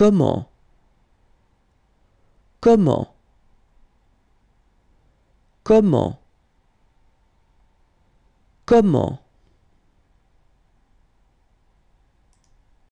Comment Comment Comment Comment